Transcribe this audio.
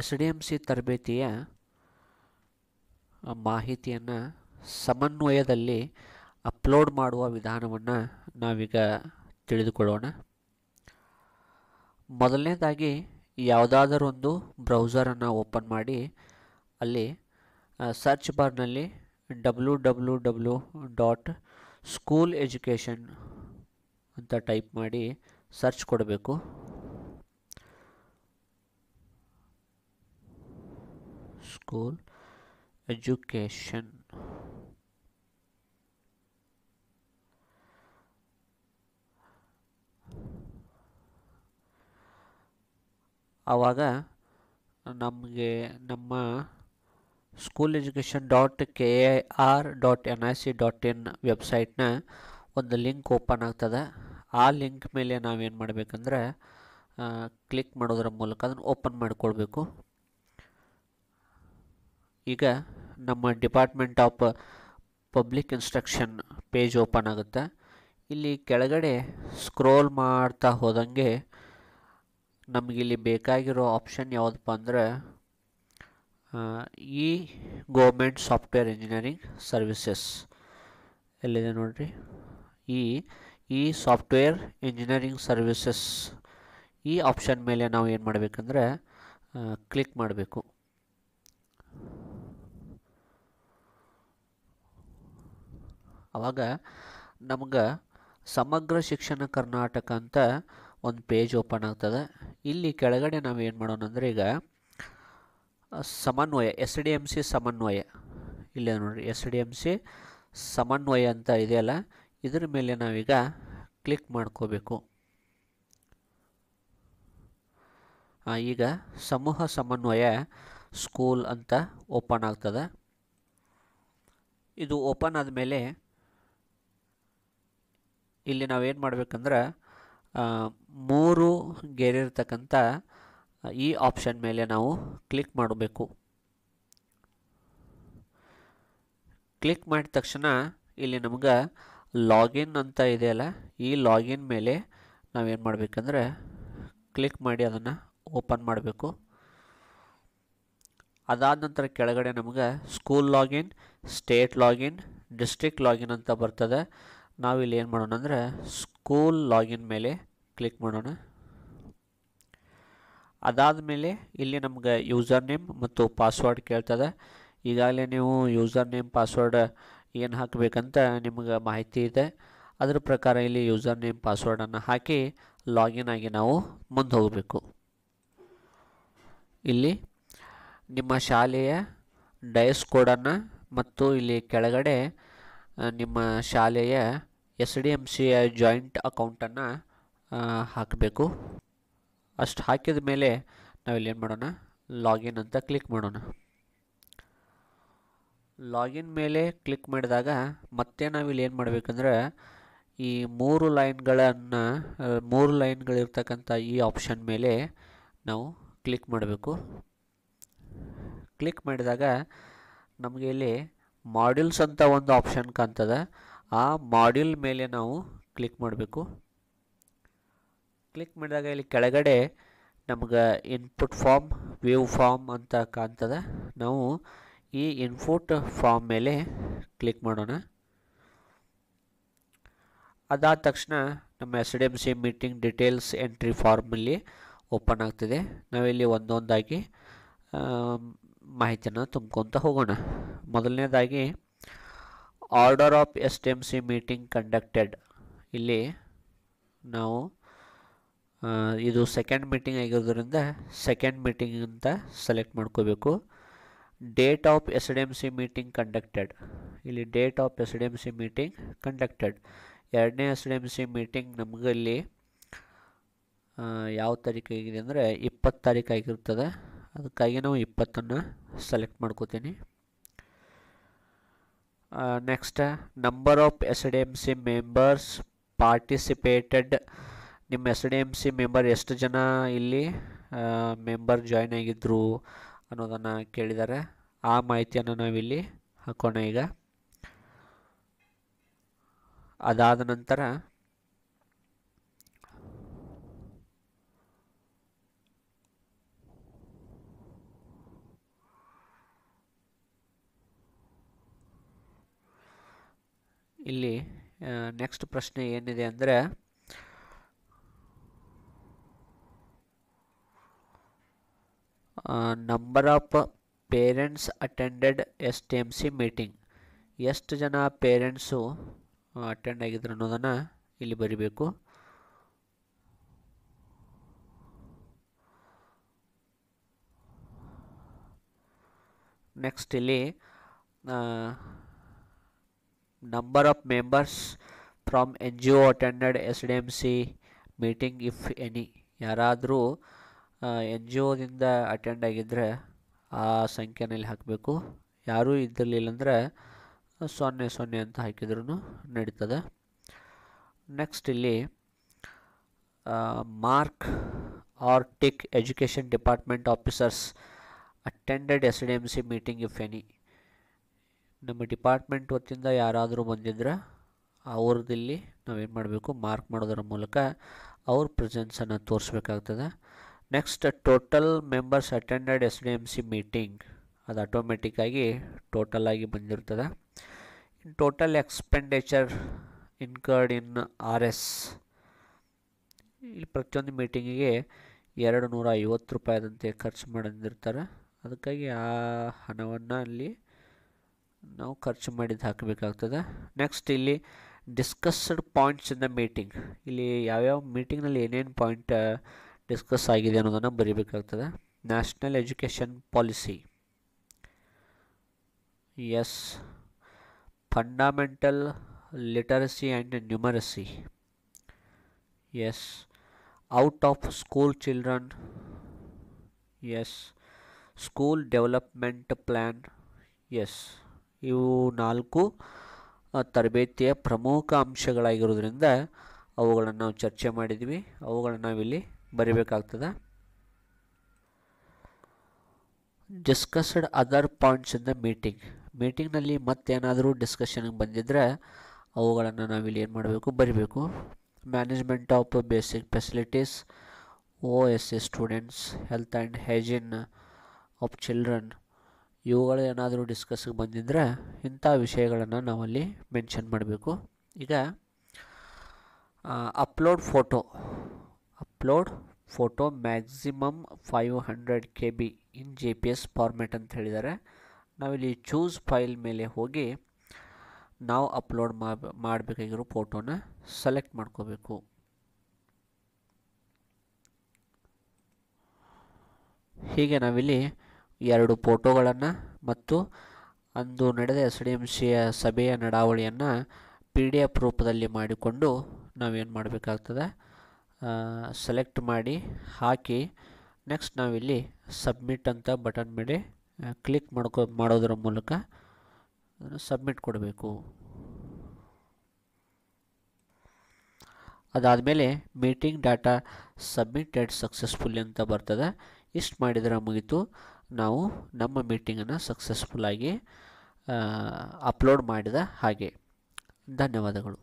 S D M C ತರಬೇತಿಯ ಮಾಹಿತಿಯನ್ನು ಸಮನ್ವಯದಲ್ಲಿ upload ಮಾಡುವ ವಿಧಾನವನ್ನು ನಾವೀಗ ತಿಳಿದುಕೊಳ್ಳೋಣ ಮೊದಲನೇದಾಗಿ ಯಾವುದಾದರೊಂದು ಬ್ರೌಸರನ್ನು ಓಪನ್ ಮಾಡಿ ಅಲ್ಲಿ ಸರ್ಚ್ ಬಾರ್ನಲ್ಲಿ W W W dot school education ಅಂತ ಟೈಪ್ ಮಾಡಿ ಸರ್ಚ್ ಕೊಡಬೇಕು school education ಆವಾಗ ನಮಗೆ ನಮ್ಮ school education dot K A R dot N I C dot in ವೆಬ್ಸೈಟ್ನ ಒಂದು ಲಿಂಕ್ ಓಪನ್ ಆಗ್ತದೆ ಆ ಲಿಂಕ್ ಮೇಲೆ ನಾವೇನು ಮಾಡಬೇಕಂದ್ರೆ ಕ್ಲಿಕ್ ಮಾಡೋದ್ರ ಮೂಲಕ ಅದನ್ನು ಓಪನ್ ಮಾಡಿಕೊಳ್ಬೇಕು ಈಗ ನಮ್ಮ department of public instruction page open ಆಗುತ್ತೆ ಇಲ್ಲಿ ಕೆಳಗಡೆ ಸ್ಕ್ರೋಲ್ ಮಾಡ್ತಾ ಹೋದಂಗೆ ನಮಗಿಲ್ಲಿ ಬೇಕಾಗಿರೋ ಆಪ್ಷನ್ ಯಾವುದಪ್ಪ ಅಂದರೆ ಈ ಗೋರ್ಮೆಂಟ್ ಸಾಫ್ಟ್ವೇರ್ ಇಂಜಿನಿಯರಿಂಗ್ ಸರ್ವಿಸಸ್ ಎಲ್ಲಿದೆ ನೋಡಿರಿ ಈ ಈ ಸಾಫ್ಟ್ವೇರ್ ಇಂಜಿನಿಯರಿಂಗ್ ಸರ್ವಿಸಸ್ ಈ ಆಪ್ಷನ್ ಮೇಲೆ ನಾವು ಏನು ಮಾಡಬೇಕಂದ್ರೆ ಕ್ಲಿಕ್ ಮಾಡಬೇಕು ಆವಾಗ ನಮ್ಗೆ ಸಮಗ್ರ ಶಿಕ್ಷಣ ಕರ್ನಾಟಕ ಅಂತ ಒಂದು ಪೇಜ್ ಓಪನ್ ಆಗ್ತದೆ ಇಲ್ಲಿ ಕೆಳಗಡೆ ನಾವು ಏನು ಮಾಡೋಣ ಅಂದರೆ ಈಗ ಸಮನ್ವಯ ಎಸ್ ಡಿ ಎಮ್ ಸಿ ಸಮನ್ವಯ ಇಲ್ಲೇ ನೋಡಿರಿ ಎಸ್ ಡಿ ಎಮ್ ಸಿ ಸಮನ್ವಯ ಅಂತ ಇದೆಯಲ್ಲ ಇದ್ರ ಮೇಲೆ ನಾವೀಗ ಕ್ಲಿಕ್ ಮಾಡ್ಕೋಬೇಕು ಈಗ ಸಮೂಹ ಸಮನ್ವಯ ಸ್ಕೂಲ್ ಅಂತ ಓಪನ್ ಆಗ್ತದೆ ಇದು ಓಪನ್ ಆದಮೇಲೆ ಇಲ್ಲಿ ನಾವೇನು ಮಾಡಬೇಕಂದ್ರೆ ಮೂರು ಗೆರಿರ್ತಕ್ಕಂಥ ಈ ಆಪ್ಷನ್ ಮೇಲೆ ನಾವು ಕ್ಲಿಕ್ ಮಾಡಬೇಕು ಕ್ಲಿಕ್ ಮಾಡಿದ ತಕ್ಷಣ ಇಲ್ಲಿ ನಮ್ಗೆ ಲಾಗಿನ್ ಅಂತ ಇದೆಯಲ್ಲ ಈ ಲಾಗಿನ್ ಮೇಲೆ ನಾವೇನು ಮಾಡಬೇಕಂದ್ರೆ ಕ್ಲಿಕ್ ಮಾಡಿ ಅದನ್ನು ಓಪನ್ ಮಾಡಬೇಕು ಅದಾದ ನಂತರ ಕೆಳಗಡೆ ನಮ್ಗೆ school login state login district login ಅಂತ ಬರ್ತದೆ ನಾವಿಲ್ಲಿ ಏನು ಮಾಡೋಣ ಅಂದರೆ ಸ್ಕೂಲ್ ಲಾಗಿನ್ ಮೇಲೆ ಕ್ಲಿಕ್ ಮಾಡೋಣ ಅದಾದ ಮೇಲೆ ಇಲ್ಲಿ ನಮ್ಗೆ ಯೂಸರ್ ನೇಮ್ ಮತ್ತು ಪಾಸ್ವರ್ಡ್ ಕೇಳ್ತದೆ ಈಗಾಗಲೇ ನೀವು ಯೂಸರ್ ನೇಮ್ ಪಾಸ್ವರ್ಡ್ ಏನು ಹಾಕಬೇಕಂತ ನಿಮ್ಗೆ ಮಾಹಿತಿ ಇದೆ ಅದರ ಪ್ರಕಾರ ಇಲ್ಲಿ ಯೂಸರ್ ನೇಮ್ ಪಾಸ್ವರ್ಡನ್ನು ಹಾಕಿ ಲಾಗಿನ್ ಆಗಿ ನಾವು ಮುಂದೆ ಹೋಗಬೇಕು ಇಲ್ಲಿ ನಿಮ್ಮ ಶಾಲೆಯ ಡಯಸ್ ಕೋಡನ್ನು ಮತ್ತು ಇಲ್ಲಿ ಕೆಳಗಡೆ ನಿಮ್ಮ ಶಾಲೆಯ ಎಸ್ ಡಿ ಎಮ್ ಸಿಯ ಜಾಯಿಂಟ್ ಅಕೌಂಟನ್ನು ಹಾಕಬೇಕು ಅಷ್ಟು ಹಾಕಿದ ಮೇಲೆ ಏನು ಮಾಡೋಣ ಲಾಗಿನ್ ಅಂತ ಕ್ಲಿಕ್ ಮಾಡೋಣ ಲಾಗಿನ್ ಮೇಲೆ ಕ್ಲಿಕ್ ಮಾಡಿದಾಗ ಮತ್ತೆ ನಾವಿಲ್ಲಿ ಏನು ಮಾಡಬೇಕಂದ್ರೆ ಈ ಮೂರು ಲೈನ್ಗಳನ್ನು ಮೂರು ಲೈನ್ಗಳಿರ್ತಕ್ಕಂಥ ಈ ಆಪ್ಷನ್ ಮೇಲೆ ನಾವು ಕ್ಲಿಕ್ ಮಾಡಬೇಕು ಕ್ಲಿಕ್ ಮಾಡಿದಾಗ ನಮಗೆ ಇಲ್ಲಿ ಮಾಡ್ಯೂಲ್ಸ್ ಅಂತ ಒಂದು ಆಪ್ಷನ್ ಕಾಣ್ತದೆ ಆ ಮಾಡ್ಯೂಲ್ ಮೇಲೆ ನಾವು ಕ್ಲಿಕ್ ಮಾಡಬೇಕು ಕ್ಲಿಕ್ ಮಾಡಿದಾಗ ಇಲ್ಲಿ ಕೆಳಗಡೆ ನಮ್ಗೆ ಇನ್ಪುಟ್ ಫಾರ್ಮ್ ವ್ಯೂ ಫಾರ್ಮ್ ಅಂತ ಕಾಣ್ತದೆ ನಾವು ಈ ಇನ್ಪುಟ್ ಫಾರ್ಮ್ ಮೇಲೆ ಕ್ಲಿಕ್ ಮಾಡೋಣ ಅದಾದ ತಕ್ಷಣ ನಮ್ಮ S D M C meeting details entry ಫಾರ್ಮಲ್ಲಿ ಓಪನ್ ಆಗ್ತಿದೆ ನಾವಿಲ್ಲಿ ಒಂದೊಂದಾಗಿ ಮಾಹಿತಿಯನ್ನು ತುಂಬ್ಕೊತ ಹೋಗೋಣ ಮೊದಲನೇದಾಗಿ order of S T M C meeting conducted ಇಲ್ಲಿ ನಾವು ಇದು ಸೆಕೆಂಡ್ ಮೀಟಿಂಗ್ ಆಗಿರೋದ್ರಿಂದ ಸೆಕೆಂಡ್ ಮೀಟಿಂಗ್ ಅಂತ ಸೆಲೆಕ್ಟ್ ಮಾಡ್ಕೋಬೇಕು date of S D M C meeting conducted ಇಲ್ಲಿ date of S D M C meeting conducted ಎರಡನೇ S D M C meeting ನಮಗಲ್ಲಿ ಇಲ್ಲಿ ಯಾವ ತಾರೀಕಾಗಿದೆ ಅಂದರೆ ಇಪ್ಪತ್ತು ತಾರೀಕು ಆಗಿರ್ತದೆ ಅದಕ್ಕಾಗಿ ನಾವು ಇಪ್ಪತ್ತನ್ನು ಸೆಲೆಕ್ಟ್ ಮಾಡ್ಕೋತೀನಿ next number of S D M C members participated ನಿಮ್ಮ S D M C member ಎಷ್ಟು ಜನ ಇಲ್ಲಿ ಮೆಂಬರ್ uh, ಜಾಯ್ನ್ ಆಗಿದ್ದರು ಅನ್ನೋದನ್ನು ಕೇಳಿದ್ದಾರೆ ಆ ಮಾಹಿತಿಯನ್ನು ನಾವಿಲ್ಲಿ ಹಾಕೋಣ ಈಗ ಅದಾದ ನಂತರ ಇಲ್ಲಿ ನೆಕ್ಸ್ಟ್ ಪ್ರಶ್ನೆ ಏನಿದೆ ಅಂದರೆ number of parents attended S T M C meeting ಎಷ್ಟು ಜನ ಪೇರೆಂಟ್ಸು ಅಟೆಂಡ್ ಆಗಿದ್ರು ಅನ್ನೋದನ್ನು ಇಲ್ಲಿ ಬರಿಬೇಕು ನೆಕ್ಸ್ಟ್ ಇಲ್ಲಿ number number of members from NGO attended SDMC meeting if any ಯಾರಾದರೂ ಎನ್ ಜಿ ಒದಿಂದ ಅಟೆಂಡ್ ಆಗಿದ್ದರೆ ಆ ಸಂಖ್ಯೆನಲ್ಲಿ ಹಾಕಬೇಕು ಯಾರೂ ಇದ್ದಿರಲಿಲ್ಲ ಅಂದರೆ ಸೊನ್ನೆ ಸೊನ್ನೆ ಅಂತ ಹಾಕಿದ್ರೂ ನಡೀತದೆ ನೆಕ್ಸ್ಟ್ ಇಲ್ಲಿ mark or tick education department officers attended S D M C meeting if any ನಮ್ಮ ಡಿಪಾರ್ಟ್ಮೆಂಟ್ ವತಿಯಿಂದ ಯಾರಾದರೂ ಬಂದಿದ್ದರೆ ಅವ್ರದ್ದಿಲ್ಲಿ ನಾವೇನು ಮಾಡಬೇಕು ಮಾರ್ಕ್ ಮಾಡೋದರ ಮೂಲಕ ಅವ್ರ ಪ್ರೆಸೆನ್ಸನ್ನು ತೋರಿಸ್ಬೇಕಾಗ್ತದೆ next total members attended S D M C meeting ಅದು ಆಟೋಮೆಟಿಕ್ಕಾಗಿ ಟೋಟಲ್ ಆಗಿ ಬಂದಿರ್ತದೆ in total expenditure incurred in R S ಇಲ್ಲಿ ಪ್ರತಿಯೊಂದು ಮೀಟಿಂಗಿಗೆ ಎರಡು ನೂರ ಐವತ್ತು ರೂಪಾಯಿದಂತೆ ಖರ್ಚು ಮಾಡಿರ್ತಾರೆ ಅದಕ್ಕಾಗಿ ಆ ಹಣವನ್ನು ಅಲ್ಲಿ ನಾವು ಖರ್ಚು ಮಾಡಿದ್ದು ಹಾಕಬೇಕಾಗ್ತದೆ ನೆಕ್ಸ್ಟ್ ಇಲ್ಲಿ discussed points in the meeting ಇಲ್ಲಿ ಯಾವ್ಯಾವ ಮೀಟಿಂಗ್ನಲ್ಲಿ ಏನೇನು ಪಾಯಿಂಟ್ ಡಿಸ್ಕಸ್ ಆಗಿದೆ ಅನ್ನೋದನ್ನು ಬರೀಬೇಕಾಗ್ತದೆ national education policy yes fundamental literacy and numeracy yes out of school children yes school development plan yes ಇವು ನಾಲ್ಕು ತರಬೇತಿಯ ಪ್ರಮುಖ ಅಂಶಗಳಾಗಿರೋದ್ರಿಂದ ಅವುಗಳನ್ನು ನಾವು ಚರ್ಚೆ ಮಾಡಿದ್ವಿ ಅವುಗಳನ್ನು ನಾವಿಲ್ಲಿ ಬರಿಬೇಕಾಗ್ತದೆ discussed other points in the meeting ಮೀಟಿಂಗ್ನಲ್ಲಿ ಮತ್ತೇನಾದರೂ ಡಿಸ್ಕಷನ್ಗೆ ಬಂದಿದ್ದರೆ ಅವುಗಳನ್ನು ನಾವಿಲ್ಲಿ ಏನು ಮಾಡಬೇಕು ಬರಿಬೇಕು management of basic facilities O S S students health and hygiene of children ಇವುಗಳು ಏನಾದರೂ ಡಿಸ್ಕಸ್ಗೆ ಬಂದಿದ್ದರೆ ಇಂಥ ವಿಷಯಗಳನ್ನು ನಾವಲ್ಲಿ ಮೆನ್ಷನ್ ಮಾಡಬೇಕು ಈಗ upload photo upload photo maximum five hundred K B in J P S format ಅಂತ ಹೇಳಿದ್ದಾರೆ ನಾವಿಲ್ಲಿ ಚೂಸ್ ಫೈಲ್ ಮೇಲೆ ಹೋಗಿ ನಾವು ಅಪ್ಲೋಡ್ ಮಾಡಬೇಕಾಗಿರೋ ಫೋಟೋನ ಸೆಲೆಕ್ಟ್ ಮಾಡ್ಕೋಬೇಕು ಹೀಗೆ ನಾವಿಲ್ಲಿ ಎರಡು ಫೋಟೋಗಳನ್ನು ಮತ್ತು ಅಂದು ನಡೆದ ಎಸ್ ಡಿ ಎಂ ಸಿಯ ಸಭೆಯ ನಡಾವಳಿಯನ್ನು ಪಿ ಡಿ ಎಫ್ ರೂಪದಲ್ಲಿ ಮಾಡಿಕೊಂಡು ನಾವೇನು ಮಾಡಬೇಕಾಗ್ತದೆ ಸೆಲೆಕ್ಟ್ ಮಾಡಿ ಹಾಕಿ ನೆಕ್ಸ್ಟ್ ನಾವಿಲ್ಲಿ ಸಬ್ಮಿಟ್ ಅಂತ ಬಟನ್ ಮೇಲೆ ಕ್ಲಿಕ್ ಮಾಡ್ಕೊ ಮಾಡೋದರ ಮೂಲಕ ಸಬ್ಮಿಟ್ ಕೊಡಬೇಕು ಅದಾದಮೇಲೆ ಮೀಟಿಂಗ್ ಡಾಟಾ ಸಬ್ಮಿಟೆಡ್ ಸಕ್ಸಸ್ಫುಲ್ ಅಂತ ಬರ್ತದೆ ಇಷ್ಟು ಮಾಡಿದರೆ ಮುಗೀತು ನಾವು ನಮ್ಮ ಮೀಟಿಂಗನ್ನು ಸಕ್ಸಸ್ಫುಲ್ಲಾಗಿ ಅಪ್ಲೋಡ್ ಮಾಡಿದ ಹಾಗೆ ಧನ್ಯವಾದಗಳು